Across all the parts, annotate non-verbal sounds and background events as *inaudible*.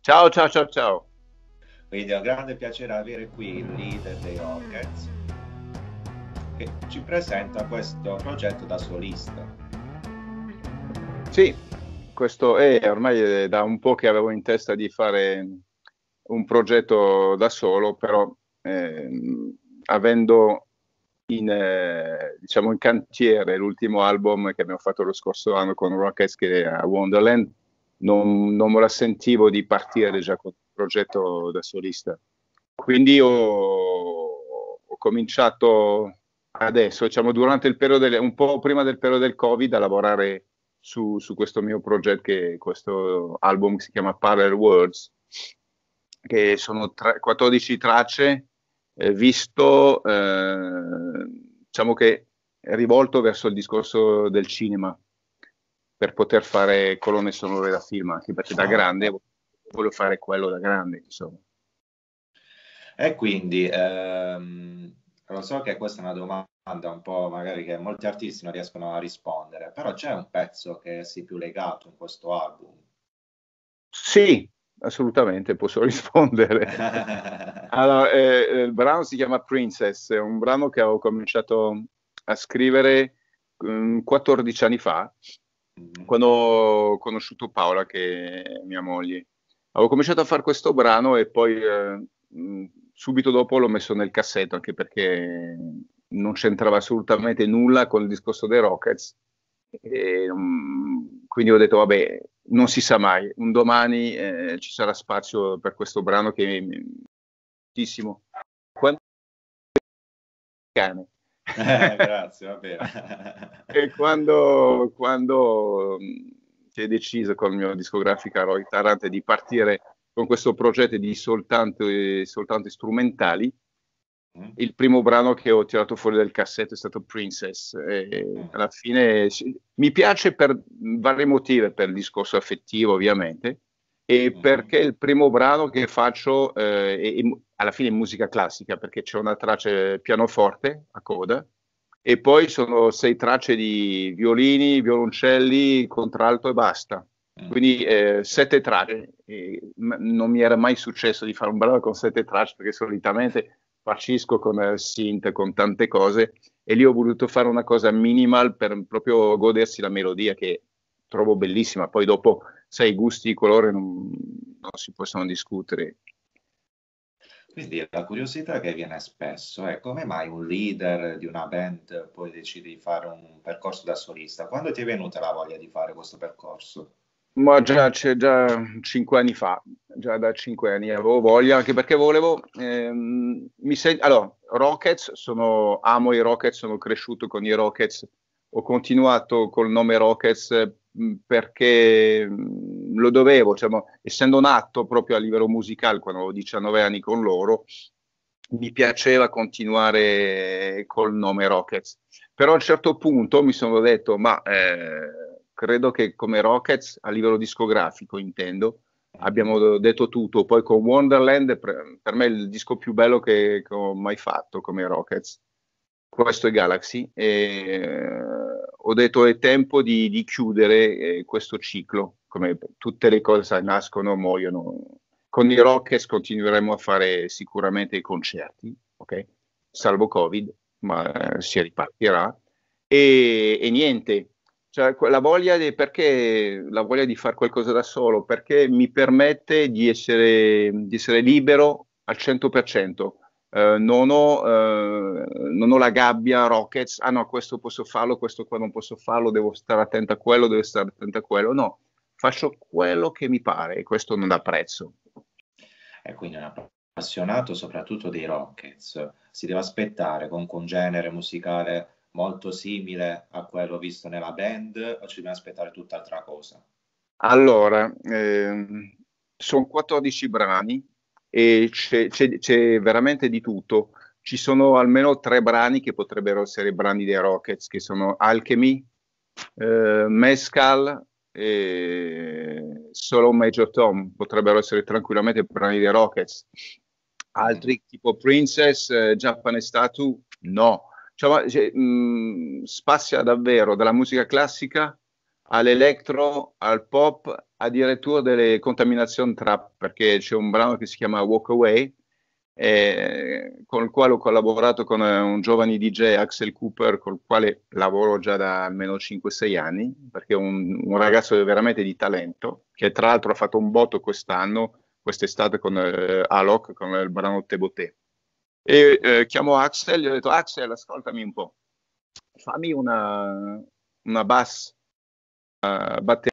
Ciao, ciao, ciao, ciao. Quindi è un grande piacere avere qui il leader dei Rockets che ci presenta questo progetto da solista. Sì, questo è ormai da un po' che avevo in testa di fare un progetto da solo, però eh, avendo in, eh, diciamo in cantiere l'ultimo album che abbiamo fatto lo scorso anno con Rockets che è a Wonderland, non, non me la sentivo di partire ah. già con il progetto da solista. Quindi ho, ho cominciato adesso, diciamo durante il periodo, del, un po' prima del periodo del Covid, a lavorare su, su questo mio progetto, che questo album che si chiama Parallel Worlds, che sono tra, 14 tracce, eh, visto, eh, diciamo che è rivolto verso il discorso del cinema, per poter fare colonne sonore da film, anche perché da ah. grande voglio fare quello da grande, insomma. E quindi ehm, lo so che questa è una domanda un po' magari che molti artisti non riescono a rispondere, però c'è un pezzo che sei più legato in questo album? Sì, assolutamente, posso *laughs* rispondere. *laughs* allora, eh, eh, il brano si chiama Princess, è un brano che ho cominciato a scrivere 14 mm, anni fa Mm-hmm. quando ho conosciuto Paola, che è mia moglie, avevo cominciato a fare questo brano e poi eh, mm, subito dopo l'ho messo nel cassetto, anche perché non c'entrava assolutamente nulla con il discorso dei Rockets. E, um, quindi ho detto, vabbè, non si sa mai, un domani eh, ci sarà spazio per questo brano che è moltissimo. Quando cane eh, grazie, va bene. *laughs* e quando, quando si mm, è deciso con il mio discografico Roy Tarante di partire con questo progetto di soltanto, soltanto strumentali, mm. il primo brano che ho tirato fuori dal cassetto è stato Princess. E mm. alla fine mi piace per vari motivi, per il discorso affettivo ovviamente, e mm-hmm. perché il primo brano che faccio eh, è, è, alla fine è musica classica perché c'è una traccia eh, pianoforte a coda e poi sono sei tracce di violini, violoncelli, contralto e basta. Mm. Quindi eh, sette tracce, e, non mi era mai successo di fare un brano con sette tracce perché solitamente farcisco con eh, synth, con tante cose e lì ho voluto fare una cosa minimal per proprio godersi la melodia che trovo bellissima, poi dopo sai, i gusti di colore non, non si possono discutere. Quindi la curiosità che viene spesso è come mai un leader di una band poi decide di fare un percorso da solista? Quando ti è venuta la voglia di fare questo percorso? Ma già, c'è già cinque anni fa, già da cinque anni avevo voglia, anche perché volevo, ehm, mi sen- allora, Rockets, sono, amo i Rockets, sono cresciuto con i Rockets, ho continuato col nome Rockets perché lo dovevo, diciamo, essendo nato proprio a livello musicale quando avevo 19 anni con loro, mi piaceva continuare col nome Rockets. Però a un certo punto mi sono detto, ma eh, credo che come Rockets, a livello discografico intendo, abbiamo detto tutto. Poi con Wonderland, per me è il disco più bello che, che ho mai fatto come Rockets. Questo è Galaxy. E, ho detto è tempo di, di chiudere eh, questo ciclo, come tutte le cose nascono, muoiono. Con i Rockets continueremo a fare sicuramente i concerti, ok? Salvo Covid, ma eh, si ripartirà. E, e niente, cioè, la voglia di, perché la voglia di fare qualcosa da solo, perché mi permette di essere, di essere libero al 100% eh, non, ho, eh, non, ho, la gabbia Rockets, ah no, questo posso farlo, questo qua non posso farlo, devo stare attento a quello, devo stare attento a quello, no, faccio quello che mi pare e questo non ha prezzo. E eh, quindi un appassionato soprattutto dei Rockets si deve aspettare con un genere musicale molto simile a quello visto nella band o ci deve aspettare tutt'altra cosa? Allora, ehm, sono 14 brani e c'è, c'è, c'è veramente di tutto. Ci sono almeno tre brani che potrebbero essere brani dei Rockets, che sono Alchemy, eh, Mescal e solo Major Tom potrebbero essere tranquillamente brani dei Rockets. Altri mm. tipo Princess, eh, Japan Statue, no. Cioè, cioè, mh, mm, spazia davvero dalla musica classica all'elettro, al pop, addirittura delle contaminazioni trap, perché c'è un brano che si chiama Walk Away, eh, con il quale ho collaborato con eh, un giovane DJ, Axel Cooper, col quale lavoro già da almeno 5-6 anni, perché è un, un ragazzo veramente di talento, che tra l'altro ha fatto un botto quest'anno, quest'estate con eh, Alok, con il brano Tebote. E eh, chiamo Axel, gli ho detto Axel, ascoltami un po', fammi una, una bass batteria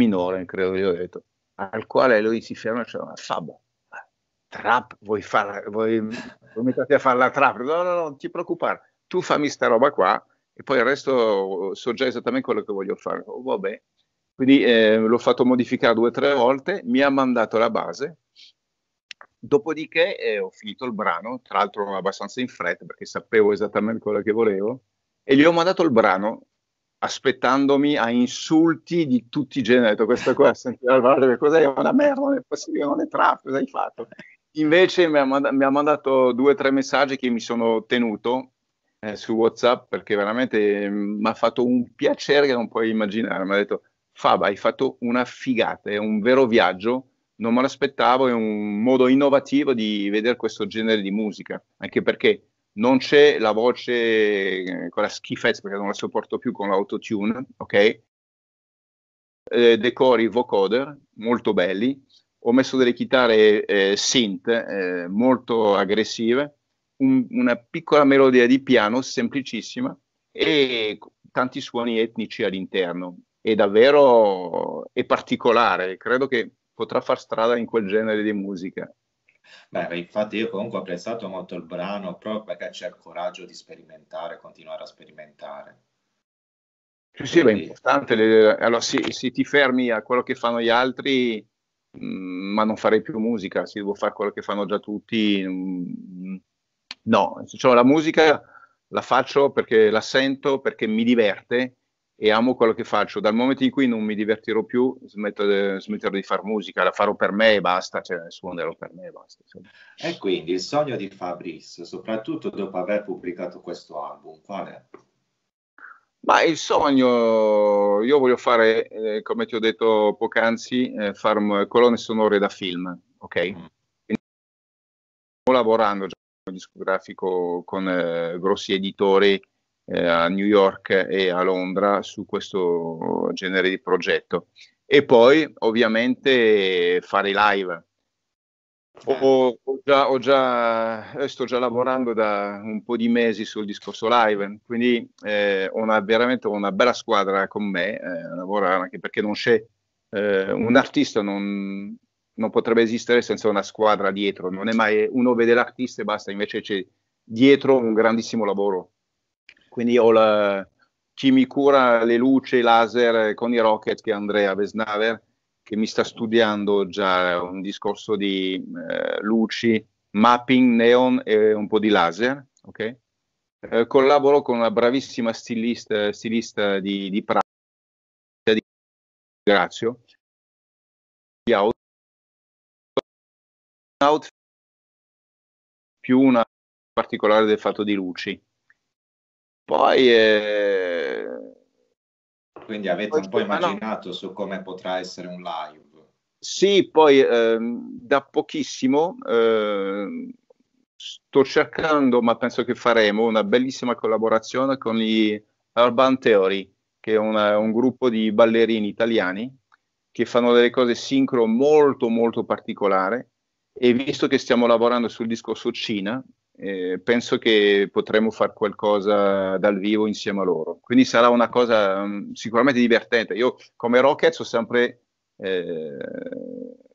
minore, credo vi ho detto, al quale lui si ferma e dice, ma Fabio, trap, vuoi, fare, vuoi, vuoi metterti a fare la trap? No, no, no, non ti preoccupare, tu fammi sta roba qua e poi il resto so già esattamente quello che voglio fare. Oh, vabbè. Quindi eh, l'ho fatto modificare due o tre volte, mi ha mandato la base, dopodiché eh, ho finito il brano, tra l'altro abbastanza in fretta perché sapevo esattamente quello che volevo, e gli ho mandato il brano aspettandomi a insulti di tutti i generi. Ho detto, questo qua sentirà cos'è? una merda, non è possibile, non è trap, cosa hai fatto? Invece mi ha, manda- mi ha mandato due o tre messaggi che mi sono tenuto eh, su WhatsApp perché veramente mi mm, ha fatto un piacere che non puoi immaginare. Mi ha detto, Fab, hai fatto una figata, è un vero viaggio, non me l'aspettavo, è un modo innovativo di vedere questo genere di musica, anche perché non c'è la voce con eh, la schifezza perché non la sopporto più con l'autotune, ok? Eh, decori vocoder molto belli, ho messo delle chitarre eh, synth eh, molto aggressive, un, una piccola melodia di piano semplicissima e tanti suoni etnici all'interno. È davvero eh, è particolare, credo che potrà far strada in quel genere di musica. Beh, infatti io comunque ho apprezzato molto il brano proprio perché c'è il coraggio di sperimentare, continuare a sperimentare. Sì, sì, beh, è importante. le- allora, se, se ti fermi a quello che fanno gli altri, mh, mm, ma non farei più musica, se devo fare quello che fanno già tutti, mh, mm, no. Cioè, la musica la faccio perché la sento, perché mi diverte e amo quello che faccio. Dal momento in cui non mi divertirò più, smetto, smetterò di fare musica, la farò per me e basta, cioè suonerò per me e basta. Insomma. E quindi il sogno di Fabrice, soprattutto dopo aver pubblicato questo album, qual è? Ma il sogno, io voglio fare, eh, come ti ho detto poc'anzi, eh, fare colonne sonore da film, ok? Mm. Sto lavorando già discografico con eh, grossi editori eh, a New York e a Londra su questo genere di progetto. E poi ovviamente fare i live. Ho, certo. ho già, ho già, sto già lavorando da un po' di mesi sul discorso live, quindi eh, ho una, veramente una bella squadra con me eh, a lavorare, anche perché non c'è eh, un artista, non, non, potrebbe esistere senza una squadra dietro, non è mai uno vede l'artista e basta, invece c'è dietro un grandissimo lavoro quindi ho la, chi mi cura le luci laser eh, con i rocket che è Andrea Besnaver che mi sta studiando già eh, un discorso di eh, luci, mapping, neon e un po' di laser. Okay? Eh, collaboro con una bravissima stilista, stilista di, di Praga, di Grazio, di outfit, più una particolare del fatto di luci. Poi, eh... Quindi avete poi, un po' immaginato no. su come potrà essere un live? Sì, poi ehm, da pochissimo ehm, sto cercando, ma penso che faremo, una bellissima collaborazione con gli Urban Theory, che è una, un gruppo di ballerini italiani che fanno delle cose sincro molto molto particolari. e visto che stiamo lavorando sul discorso Cina, eh, penso che potremo fare qualcosa dal vivo insieme a loro. Quindi sarà una cosa um, sicuramente divertente. Io come Rockets ho sempre eh,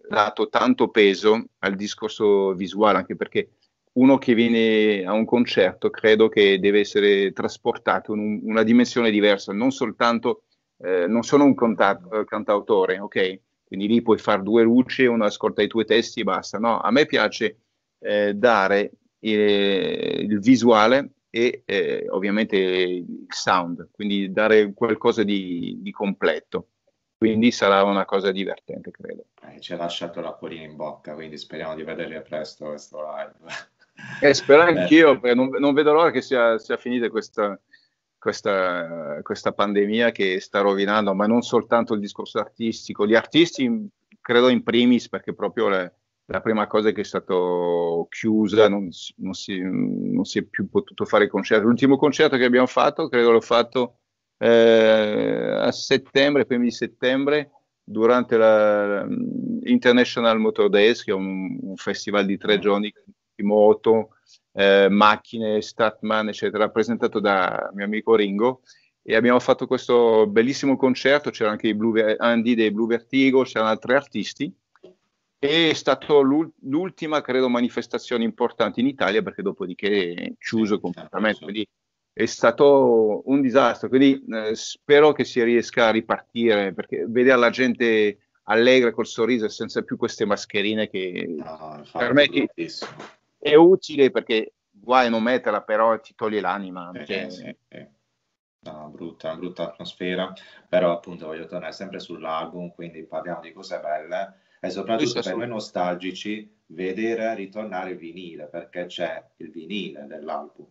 dato tanto peso al discorso visuale, anche perché uno che viene a un concerto credo che deve essere trasportato in un, una dimensione diversa, non soltanto, eh, non sono un contato, eh, cantautore, ok? Quindi lì puoi fare due luci, uno ascolta i tuoi testi e basta. No, a me piace eh, dare eh, il visuale e eh, ovviamente il sound, quindi dare qualcosa di, di, completo. Quindi sarà una cosa divertente, credo. Eh, ci ha lasciato la l'acquolina in bocca, quindi speriamo di vedervi presto questo live. Eh, spero *laughs* eh. anch'io, perché non, non, vedo l'ora che sia, sia finita questa, questa, questa, pandemia che sta rovinando, ma non soltanto il discorso artistico. Gli artisti, credo in primis, perché proprio le, la prima cosa è che è stata chiusa, non, non, si, non, si, è più potuto fare concerto. L'ultimo concerto che abbiamo fatto, credo l'ho fatto eh, a settembre, primi di settembre, durante la International Motor Days, che è un, un festival di tre giorni di moto, eh, macchine, Statman, eccetera, presentato da mio amico Ringo. E abbiamo fatto questo bellissimo concerto, C'era anche i Blue, Andy dei Blue Vertigo, c'erano altri artisti è stata l'ultima, credo, manifestazione importante in Italia perché dopodiché è chiuso sì, completamente. Certo. Quindi è stato un disastro. Quindi eh, spero che si riesca a ripartire perché vedere la gente allegra col sorriso e senza più queste mascherine che no, per me è, utile perché guai non metterla, però ti toglie l'anima. Eh, cioè, eh, sì, sì. Eh. No, brutta, brutta atmosfera, però appunto voglio tornare sempre sull'album, quindi parliamo di cose belle e soprattutto per noi nostalgici vedere ritornare il vinile perché c'è il vinile nell'album.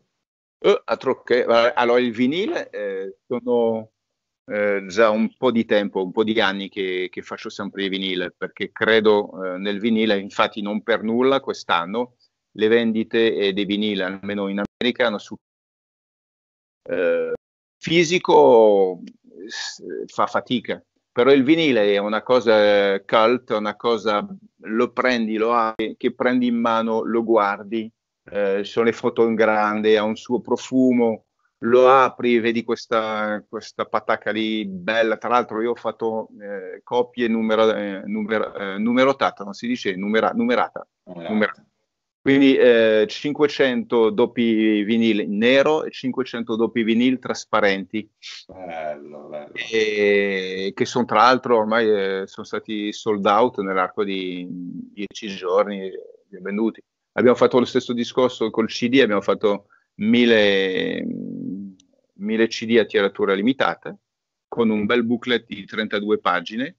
Uh, allora il vinile eh, sono eh, già un po' di tempo, un po' di anni che, che faccio sempre il vinile perché credo eh, nel vinile, infatti non per nulla quest'anno le vendite eh, dei vinile, almeno in America, hanno su eh, fisico fa fatica però il vinile è una cosa cult, è una cosa lo prendi, lo hai, che prendi in mano, lo guardi, eh, sono le foto in grande, ha un suo profumo, lo apri, vedi questa, questa patacca lì bella, tra l'altro io ho fatto eh, copie numera, eh, numera, eh, numerotate, non si dice numera, numerata, numerata. numerata. Quindi eh, 500 doppi vinil nero e 500 doppi vinil trasparenti, bello, bello. E, che sono tra l'altro ormai eh, sono stati sold out nell'arco di 10 giorni, eh, li venduti. Abbiamo fatto lo stesso discorso col CD, abbiamo fatto 1000, 1000 CD a tiratura limitata, con un bel booklet di 32 pagine,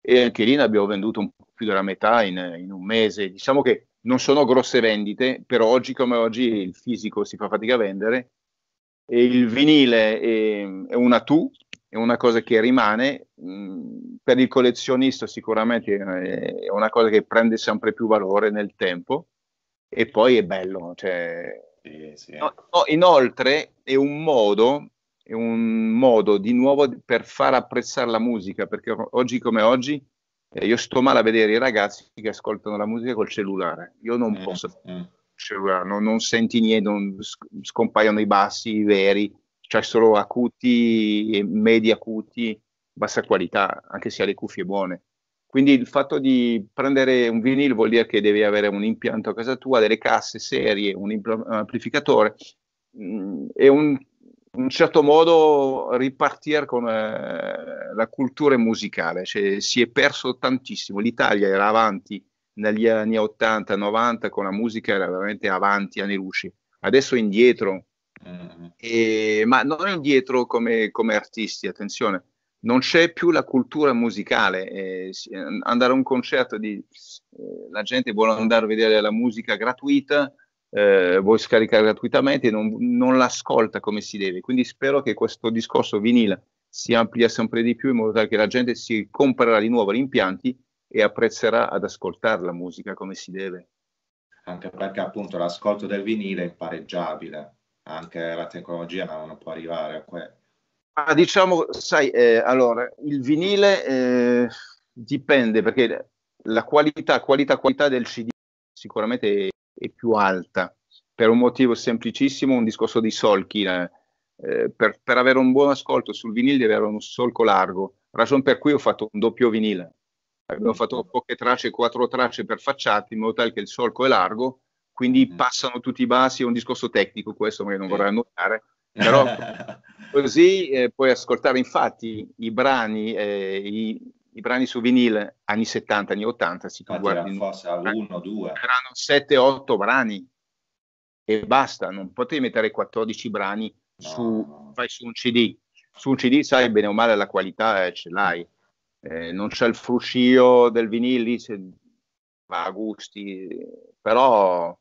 e anche lì ne abbiamo venduto un po' più della metà in, in un mese. Diciamo che non sono grosse vendite, però oggi come oggi il fisico si fa fatica a vendere e il vinile è, è una tu, è una cosa che rimane, mm, per il collezionista sicuramente è, eh, è una cosa che prende sempre più valore nel tempo e poi è bello. Cioè, sì, sì. No, no, inoltre è un modo è un modo di nuovo per far apprezzare la musica, perché oggi come oggi eh, io sto male a vedere i ragazzi che ascoltano la musica col cellulare. Io non eh, posso. Eh. non, non, senti niente, non scompaiono i bassi i veri, cioè solo acuti, medi acuti, bassa qualità, anche se ha le cuffie buone. Quindi il fatto di prendere un vinil vuol dire che devi avere un impianto a casa tua, delle casse serie, un amplificatore mh, mm, e un in un certo modo ripartire con eh, la cultura musicale, cioè, si è perso tantissimo, l'Italia era avanti negli anni 80-90 con la musica, era veramente avanti, anni luci, adesso è indietro, mm. e, ma non indietro come, come, artisti, attenzione, non c'è più la cultura musicale, eh, andare a un concerto di, eh, la gente vuole andare a vedere la musica gratuita, eh, voi scaricare gratuitamente non, non l'ascolta come si deve. Quindi spero che questo discorso vinile si amplia sempre di più in modo tale che la gente si comprerà di nuovo gli impianti e apprezzerà ad ascoltare la musica come si deve. Anche perché appunto l'ascolto del vinile è pareggiabile, anche la tecnologia non può arrivare a quello. Ma ah, diciamo, sai, eh, allora, il vinile eh, dipende perché la qualità, qualità, qualità del CD sicuramente è e più alta, per un motivo semplicissimo, un discorso di solchi. Eh, per, per, avere un buon ascolto sul vinile deve avere un solco largo, ragione per cui ho fatto un doppio vinile. Abbiamo mm. fatto poche tracce, quattro tracce per facciate, in modo tale che il solco è largo, quindi mm. passano tutti i bassi, è un discorso tecnico questo, magari non vorrei annotare, *laughs* però così eh, puoi ascoltare infatti i brani, eh, i, i brani su vinile anni 70, anni 80, si se uno, due. erano 7-8 brani e basta, non potevi mettere 14 brani no. su, vai su un CD. Su un CD sai bene o male la qualità eh, ce l'hai, eh, non c'è il fruscio del vinile, va a gusti, però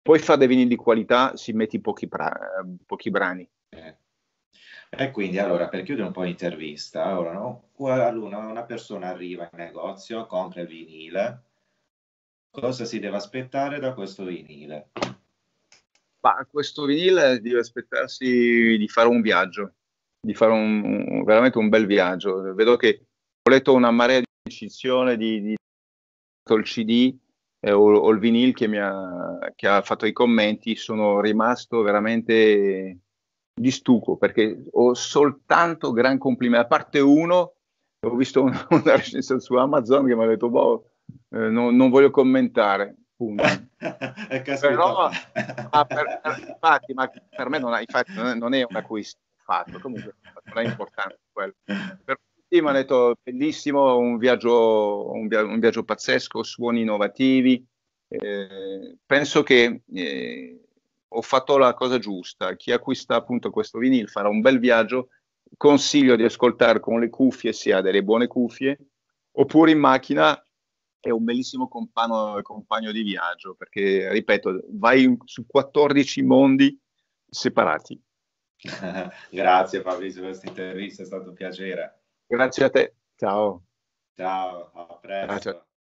puoi fare dei vinili di qualità si metti pochi, pra- pochi brani. Eh. E quindi allora per chiudere un po' l'intervista, allora, una, una persona arriva in negozio, compra il vinile, cosa si deve aspettare da questo vinile? Ma questo vinile deve aspettarsi di fare un viaggio, di fare un, veramente un bel viaggio. Vedo che ho letto una marea di incisione di, di il CD eh, o, o, il vinile che, che ha fatto i commenti, sono rimasto veramente di stucco perché ho soltanto gran complimenti. A parte uno, ho visto una, *laughs* una recensione su Amazon che mi ha detto: Boh, eh, no, non voglio commentare. *laughs* Eh, Però, ma per, infatti, ma per me non, ha, infatti, non è un acquisto fatto, comunque non è importante quello. Però sì, mi ha detto bellissimo, un viaggio, un viaggio, un viaggio pazzesco, suoni innovativi. Eh, penso che eh, ho fatto la cosa giusta. Chi acquista appunto questo vinile farà un bel viaggio. Consiglio di ascoltare con le cuffie, si ha delle buone cuffie, oppure in macchina è un bellissimo compagno, compagno di viaggio, perché ripeto, vai su 14 mondi separati. *laughs* Grazie Fabrizio per questa intervista, è stato un piacere. Grazie a te, ciao. Ciao, a presto. Ciao, ciao.